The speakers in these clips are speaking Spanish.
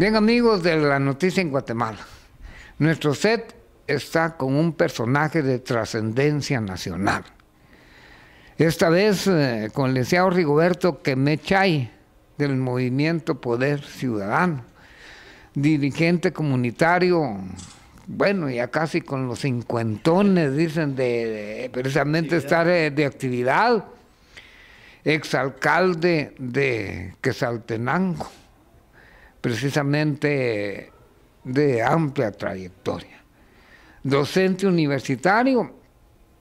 Bien amigos de la noticia en Guatemala, nuestro set está con un personaje de trascendencia nacional. Esta vez eh, con el licenciado Rigoberto Quemechay del movimiento Poder Ciudadano, dirigente comunitario, bueno, ya casi con los cincuentones, dicen, de, precisamente estar de, eh, de actividad, exalcalde de Quesaltenango precisamente de amplia trayectoria. Docente universitario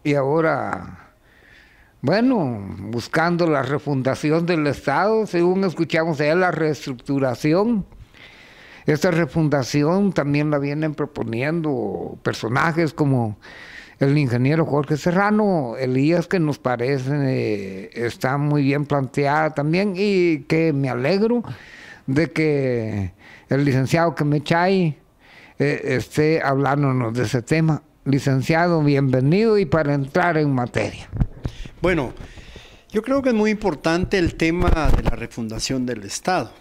y ahora, bueno, buscando la refundación del Estado, según escuchamos de la reestructuración. Esta refundación también la vienen proponiendo personajes como el ingeniero Jorge Serrano, Elías, que nos parece eh, está muy bien planteada también y que me alegro de que el licenciado que me eh, esté hablándonos de ese tema. Licenciado, bienvenido y para entrar en materia. Bueno, yo creo que es muy importante el tema de la refundación del Estado,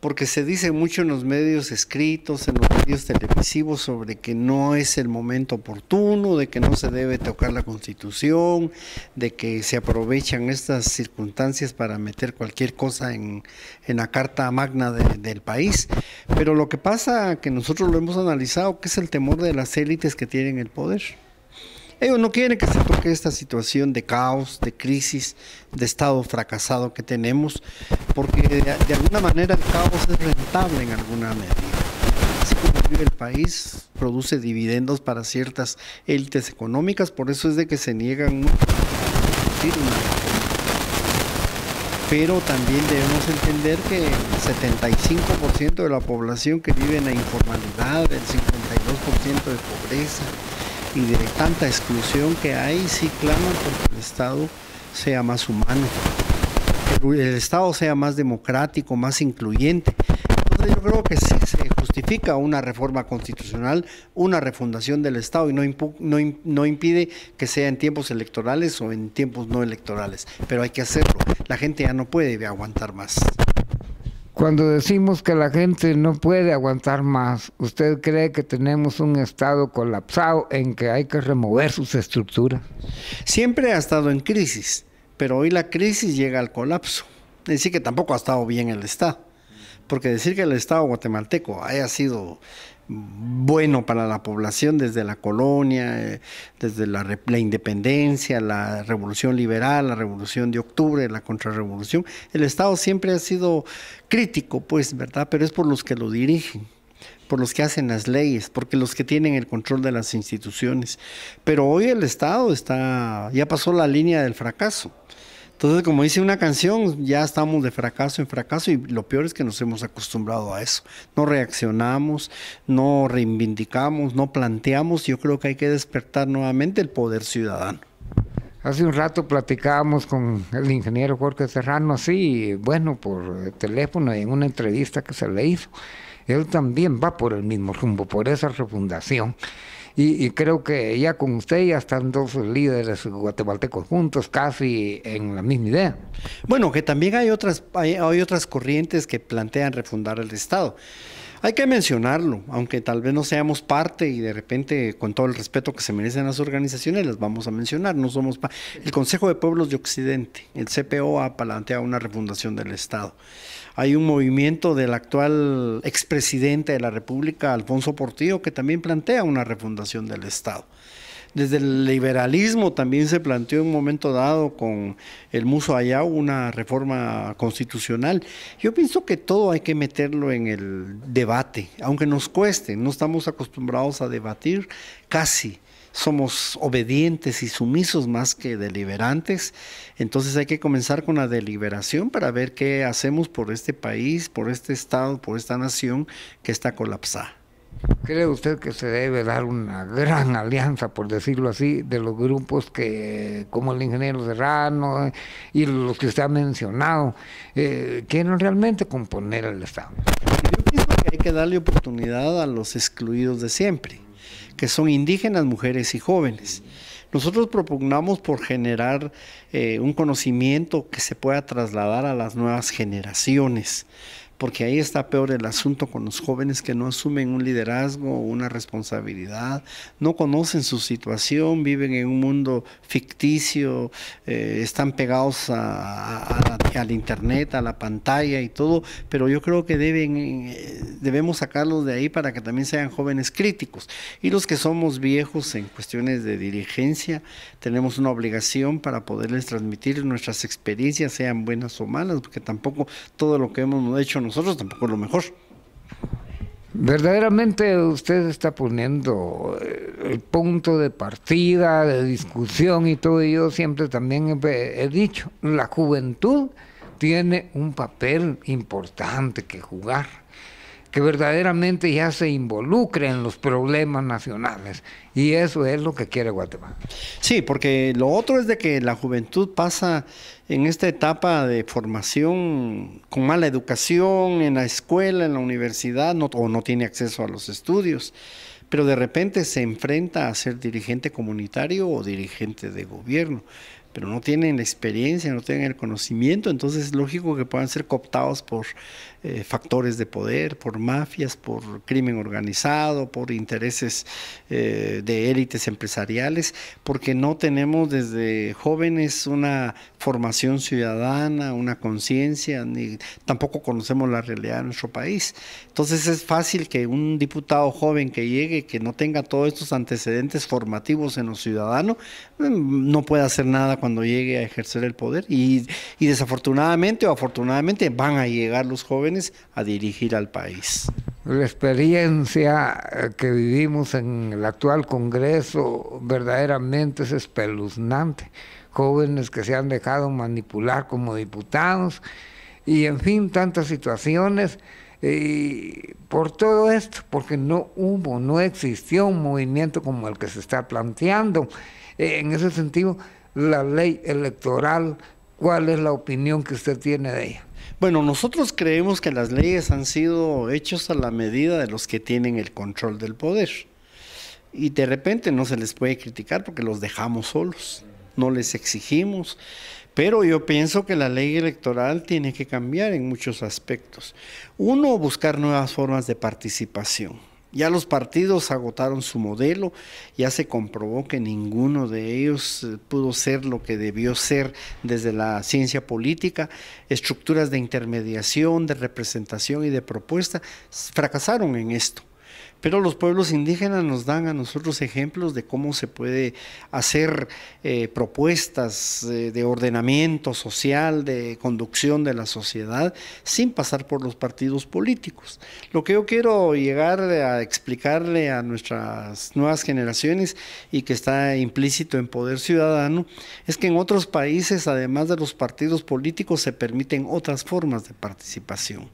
porque se dice mucho en los medios escritos, en los televisivos sobre que no es el momento oportuno, de que no se debe tocar la constitución, de que se aprovechan estas circunstancias para meter cualquier cosa en, la carta magna del país. Pero lo que pasa, que nosotros lo hemos analizado, que es el temor de las élites que tienen el poder. Ellos no quieren que se toque esta situación de caos, de crisis, de estado fracasado que tenemos, porque de alguna manera el caos es rentable en alguna medida el país produce dividendos para ciertas élites económicas, por eso es de que se niegan pero también debemos entender que el 75% de la población que vive en la informalidad, el 52% de pobreza y de tanta exclusión que hay, sí claman porque el Estado sea más humano, el, el Estado sea más democrático, más incluyente. yo creo que sí una reforma constitucional, una refundación del Estado y no, no, no, impide que sea en tiempos electorales o en tiempos no electorales, pero hay que hacerlo. La gente ya no puede aguantar más. Cuando decimos que la gente no puede aguantar más, ¿usted cree que tenemos un Estado colapsado en que hay que remover sus estructuras? Siempre ha estado en crisis, pero hoy la crisis llega al colapso. Es decir, que tampoco ha estado bien el Estado porque decir que el Estado guatemalteco haya sido bueno para la población desde la colonia, eh, desde la, la, independencia, la revolución liberal, la revolución de octubre, la contrarrevolución. El Estado siempre ha sido crítico, pues, ¿verdad? Pero es por los que lo dirigen, por los que hacen las leyes, porque los que tienen el control de las instituciones. Pero hoy el Estado está, ya pasó la línea del fracaso. Entonces, como dice una canción, ya estamos de fracaso en fracaso y lo peor es que nos hemos acostumbrado a eso. No reaccionamos, no reivindicamos, no planteamos. Yo creo que hay que despertar nuevamente el poder ciudadano. Hace un rato platicábamos con el ingeniero Jorge Serrano, así, bueno, por teléfono en una entrevista que se le hizo. Él también va por el mismo rumbo, por esa refundación. Y, creo que ya con usted ya están dos líderes guatemaltecos juntos, casi en la misma idea. Bueno, que también hay otras, hay otras corrientes que plantean refundar el Estado. Hay que mencionarlo, aunque tal vez no seamos parte y de repente, con todo el respeto que se merecen las organizaciones, las vamos a mencionar. No somos el Consejo de Pueblos de Occidente, el CPO, ha planteado una refundación del Estado. Hay un movimiento del actual expresidente de la República, Alfonso Portillo, que también plantea una refundación del Estado. Desde el liberalismo también se planteó en un momento dado con el Muso Ayau una reforma constitucional. Yo pienso que todo hay que meterlo en el debate, aunque nos cueste, no estamos acostumbrados a debatir casi somos obedientes y sumisos más que deliberantes. Entonces hay que comenzar con la deliberación para ver qué hacemos por este país, por este Estado, por esta nación que está colapsada. ¿Cree usted que se debe dar una gran alianza, por decirlo así, de los grupos que, como el ingeniero Serrano y los que usted ha mencionado, eh, quieren realmente componer el Estado? Yo pienso que hay que darle oportunidad a los excluidos de siempre que son indígenas, mujeres y jóvenes. Nosotros propugnamos por generar eh, un conocimiento que se pueda trasladar a las nuevas generaciones porque ahí está peor el asunto con los jóvenes que no asumen un liderazgo o una responsabilidad, no conocen su situación, viven en un mundo ficticio, eh, están pegados a, al internet, a la pantalla y todo, pero yo creo que deben, eh, debemos sacarlos de ahí para que también sean jóvenes críticos. Y los que somos viejos en cuestiones de dirigencia, tenemos una obligación para poderles transmitir nuestras experiencias, sean buenas o malas, porque tampoco todo lo que hemos hecho nosotros tampoco lo mejor. Verdaderamente usted está poniendo eh, el punto de partida, de discusión y todo. ello yo siempre también he dicho, la juventud tiene un papel importante que jugar que verdaderamente ya se involucre en los problemas nacionales. Y eso es lo que quiere Guatemala. Sí, porque lo otro es de que la juventud pasa en esta etapa de formación con mala educación en la escuela, en la universidad, no, o no tiene acceso a los estudios, pero de repente se enfrenta a ser dirigente comunitario o dirigente de gobierno pero no tienen la experiencia, no tienen el conocimiento, entonces es lógico que puedan ser cooptados por eh, factores de poder, por mafias, por crimen organizado, por intereses eh, de élites empresariales, porque no tenemos desde jóvenes una formación ciudadana, una conciencia, ni tampoco conocemos la realidad de nuestro país. Entonces es fácil que un diputado joven que llegue, que no tenga todos estos antecedentes formativos en los ciudadanos, mm, no pueda hacer nada con cuando llegue a ejercer el poder. Y, desafortunadamente o afortunadamente van a llegar los jóvenes a dirigir al país. La experiencia eh, que vivimos en el actual Congreso verdaderamente es espeluznante. Jóvenes que se han dejado manipular como diputados y en fin, tantas situaciones. Y por todo esto, porque no hubo, no existió un movimiento como el que se está planteando. Eh, en ese sentido, la ley electoral, cuál es la opinión que usted tiene de ella. Bueno, nosotros creemos que las leyes han sido hechas a la medida de los que tienen el control del poder. Y de repente no se les puede criticar porque los dejamos solos, no les exigimos. Pero yo pienso que la ley electoral tiene que cambiar en muchos aspectos. Uno, buscar nuevas formas de participación ya los partidos agotaron su modelo, ya se comprobó que ninguno de ellos eh, pudo ser lo que debió ser desde la ciencia política. Estructuras de intermediación, de representación y de propuesta fracasaron en esto. Pero los pueblos indígenas nos dan a nosotros ejemplos de cómo se puede hacer eh, propuestas eh, de ordenamiento social, de conducción de la sociedad, sin pasar por los partidos políticos. Lo que yo quiero llegar a explicarle a nuestras nuevas generaciones y que está implícito en Poder Ciudadano es que en otros países, además de los partidos políticos, se permiten otras formas de participación.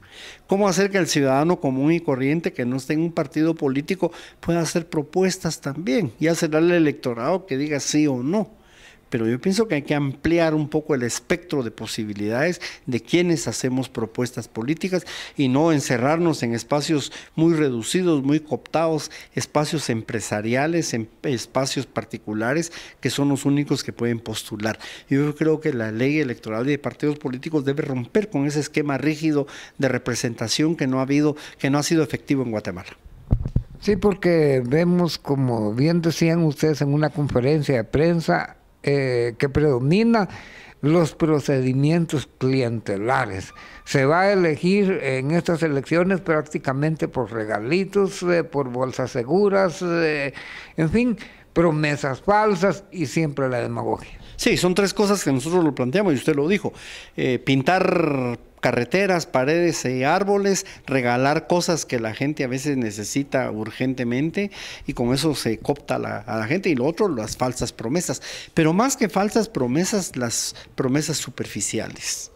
¿Cómo hacer que el ciudadano común y corriente que no esté en un partido político pueda hacer propuestas también. Ya será el electorado que diga sí o no. Pero yo pienso que hay que ampliar un poco el espectro de posibilidades de quienes hacemos propuestas políticas y no encerrarnos en espacios muy reducidos, muy cooptados, espacios empresariales, en em, espacios particulares, que son los únicos que pueden postular. Yo creo que la ley electoral de partidos políticos debe romper con ese esquema rígido de representación que no ha habido, que no ha sido efectivo en Guatemala. Sí, porque vemos, como bien decían ustedes en una conferencia de prensa, eh, que predomina los procedimientos clientelares. Se va a elegir en estas elecciones prácticamente por regalitos, eh, por bolsas seguras, eh, en fin, promesas falsas y siempre la demagogia. Sí, son tres cosas que nosotros lo planteamos y usted lo dijo. Eh, pintar carreteras, paredes y árboles, regalar cosas que la gente a veces necesita urgentemente y con eso se copta a la gente y lo otro, las falsas promesas. Pero más que falsas promesas, las promesas superficiales.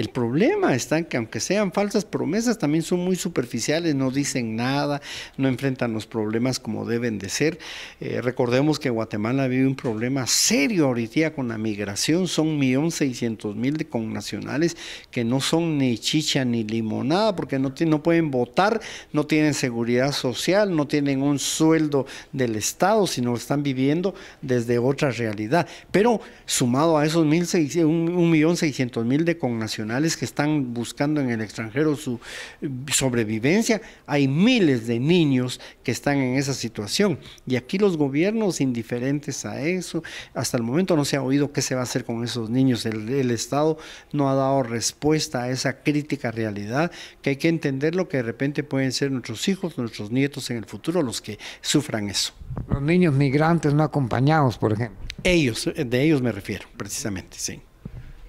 El problema está en que aunque sean falsas promesas, también son muy superficiales, no dicen nada, no enfrentan los problemas como deben de ser. Eh, recordemos que Guatemala vive un problema serio ahorita con la migración, son 1.600.000 de connacionales que no son ni chicha ni limonada porque no, no pueden votar, no tienen seguridad social, no tienen un sueldo del Estado, sino están viviendo desde otra realidad. Pero sumado a esos 1.600.000 de connacionales, que están buscando en el extranjero su eh, sobrevivencia. Hay miles de niños que están en esa situación y aquí los gobiernos indiferentes a eso, hasta el momento no se ha oído qué se va a hacer con esos niños. El, el Estado no ha dado respuesta a esa crítica realidad que hay que entender lo que de repente pueden ser nuestros hijos, nuestros nietos en el futuro los que sufran eso. Los niños migrantes no acompañados, por ejemplo. Ellos, eh, de ellos me refiero, precisamente, sí.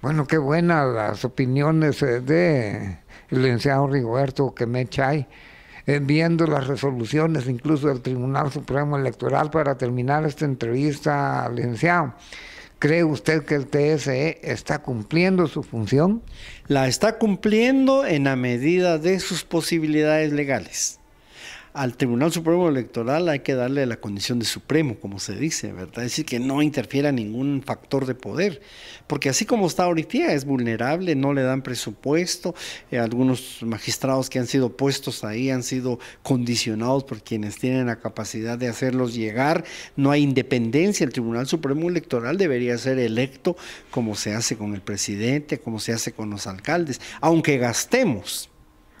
Bueno, qué buenas las opiniones eh, de el licenciado Rigoberto Quemechay, eh, viendo las resoluciones incluso del Tribunal Supremo Electoral para terminar esta entrevista, licenciado. ¿Cree usted que el TSE está cumpliendo su función? La está cumpliendo en la medida de sus posibilidades legales al Tribunal Supremo Electoral hay que darle la condición de supremo, como se dice, ¿verdad? Es decir, que no interfiera ningún factor de poder, porque así como está ahorita es vulnerable, no le dan presupuesto, eh, algunos magistrados que han sido puestos ahí han sido condicionados por quienes tienen la capacidad de hacerlos llegar, no hay independencia, el Tribunal Supremo Electoral debería ser electo como se hace con el presidente, como se hace con los alcaldes, aunque gastemos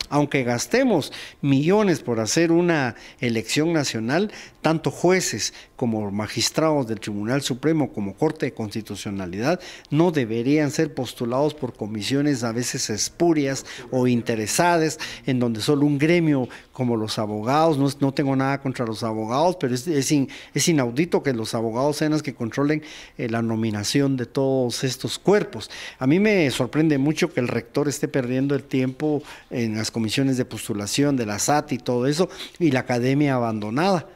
aunque gastemos millones por hacer una elección nacional, tanto jueces como magistrados del Tribunal Supremo como Corte de Constitucionalidad no deberían ser postulados por comisiones a veces espurias o interesadas, en donde solo un gremio como los abogados, no, tengo nada contra los abogados, pero es, inaudito que los abogados sean los que controlen eh, la nominación de todos estos cuerpos. A mí me sorprende mucho que el rector esté perdiendo el tiempo en las comisiones de postulación, de la SAT y todo eso, y la academia abandonada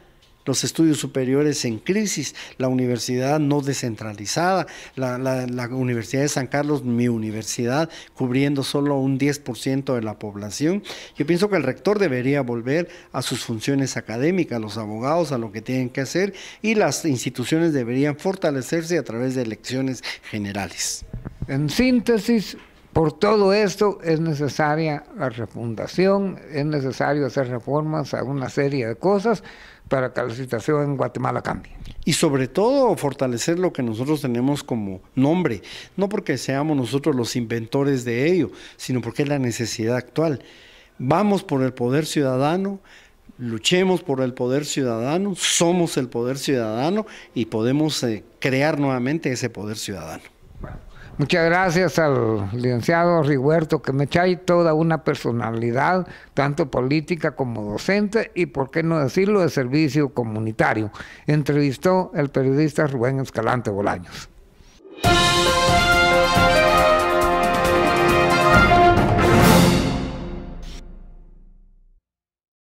los estudios superiores en crisis, la universidad no descentralizada, la, Universidad de San Carlos, mi universidad, cubriendo solo un 10% de la población. Yo pienso que el rector debería volver a sus funciones académicas, los abogados a lo que tienen que hacer y las instituciones deberían fortalecerse a través de elecciones generales. En síntesis, por todo esto es necesaria la refundación, es necesario hacer reformas a una serie de cosas para que la situación en Guatemala cambie. Y sobre todo fortalecer lo que nosotros tenemos como nombre, no porque seamos nosotros los inventores de ello, sino porque es la necesidad actual. Vamos por el poder ciudadano, luchemos por el poder ciudadano, somos el poder ciudadano y podemos eh, crear nuevamente ese poder ciudadano. Muchas gracias al licenciado Riguerto, que me toda una personalidad, tanto política como docente y, por qué no decirlo, de servicio comunitario. Entrevistó el periodista Rubén Escalante Bolaños.